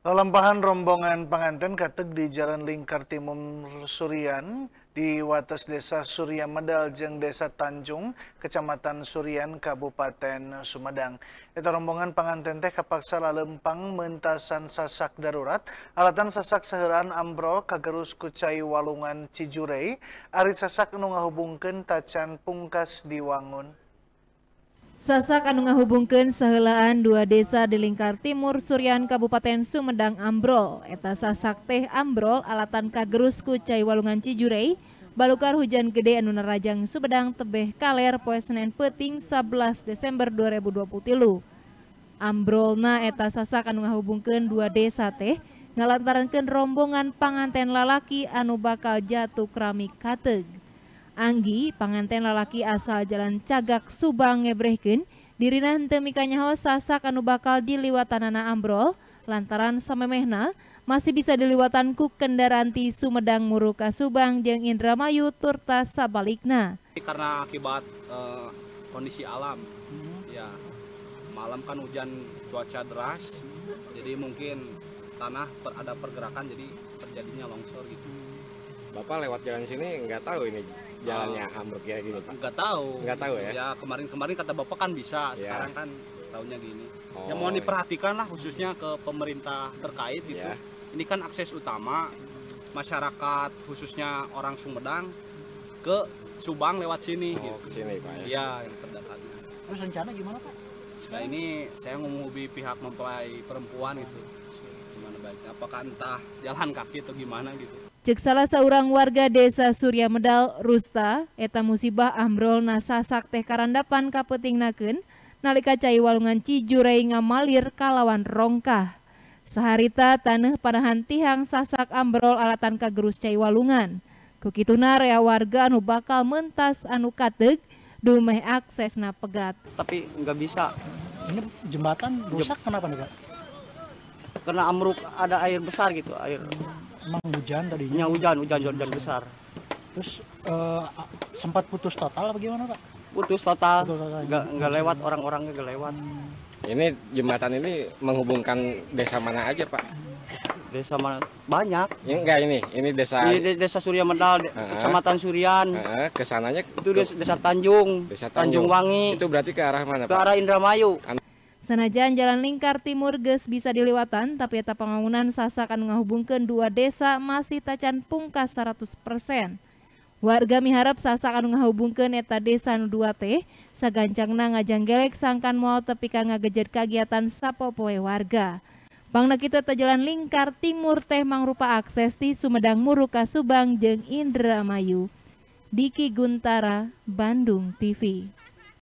Lelempahan rombongan pengantin katek di Jalan Lingkar Timur Surian di wates Desa Surya Medal Desa Tanjung, Kecamatan Surian, Kabupaten Sumedang. Itu rombongan pengantin teh kepaksa lalempang mentasan sasak darurat, alatan sasak seheran ambrol kagerus kucai walungan Cijurei, arit sasak nu ngahubungkeun tacan pungkas diwangun. Sasak anu ngahubungkeun sahelaan dua desa di lingkar timur Suryan Kabupaten Sumedang Ambrol. Eta sasak teh Ambrol alatan kagerus ku walungan Cijurei. Balukar hujan gede anu narajang Sumedang tebeh kaler poe Senin Peting 11 Desember 2023. Ambrolna eta sasak anu ngahubungkeun dua desa teh ngalantarankeun rombongan panganten lalaki anu bakal jatuh keramik kateg. Anggi, panganten lalaki asal Jalan Cagak Subang ngebrehkeun, dirina henteu mikanyaho sasa anu bakal anak ambrol lantaran samemehna masih bisa diliwatan ku kendaraan ti Sumedang Muruka Subang jeung Indramayu turta sabalikna. Karena akibat uh, kondisi alam, hmm. ya malam kan hujan cuaca deras, hmm. jadi mungkin tanah per, ada pergerakan jadi terjadinya longsor gitu. Hmm. Bapak lewat jalan sini nggak tahu ini jalannya ambruk ya gitu. pak? Nggak tahu. Nggak tahu ya? Ya kemarin-kemarin kata bapak kan bisa, ya. sekarang kan tahunnya gini. Ya, oh, yang mau diperhatikan lah khususnya ke pemerintah terkait gitu. Ya. Ini kan akses utama masyarakat khususnya orang Sumedang ke Subang lewat sini. Oh, gitu. ke sini pak ya? Iya yang terdekatnya. Terus rencana gimana pak? Nah ini saya menghubungi pihak mempelai perempuan itu gimana baiknya apakah entah jalan kaki atau gimana gitu Cek salah seorang warga desa Surya Medal Rusta, eta musibah ambrol nasasak teh karandapan kapeting naken nalika cai walungan Cijurei ngamalir kalawan rongkah. seharita tanah panahan tihang sasak ambrol alatan kagerus cai walungan. Kukituna rea warga anu bakal mentas anu kateg dumeh akses na pegat. Tapi nggak bisa. Ini jembatan rusak Jem kenapa nih kak? Karena amruk ada air besar gitu, air emang hujan tadinya? Ya, hujan, hujan, hujan, hujan besar. Terus uh, sempat putus total bagaimana Pak? Putus total, putus ya. Nggak, nggak lewat, orang orangnya nggak lewat. Hmm. Ini jembatan ini menghubungkan desa mana aja Pak? Desa mana? Banyak. Ya, enggak ini, ini desa. Ini desa Surya Medal, uh -huh. kecamatan Surian. Uh -huh. Kesananya itu ke... desa Tanjung. Desa Tanjung. Tanjung Wangi. Itu berarti ke arah mana? Ke arah Indramayu. Senajan Jalan Lingkar Timur ges bisa diliwatan, tapi eta pembangunan sasakan menghubungkan dua desa masih tacan pungkas 100%. persen. Warga miharap sasakan menghubungkan eta desa nu 2 teh, ngajang gelek sangkan mau tapi ngagejer kegiatan sapopoe warga. Bang nakita eta Jalan Lingkar Timur teh mangrupa akses di Sumedang Muruka Subang Jeng Indramayu. Diki Guntara, Bandung TV.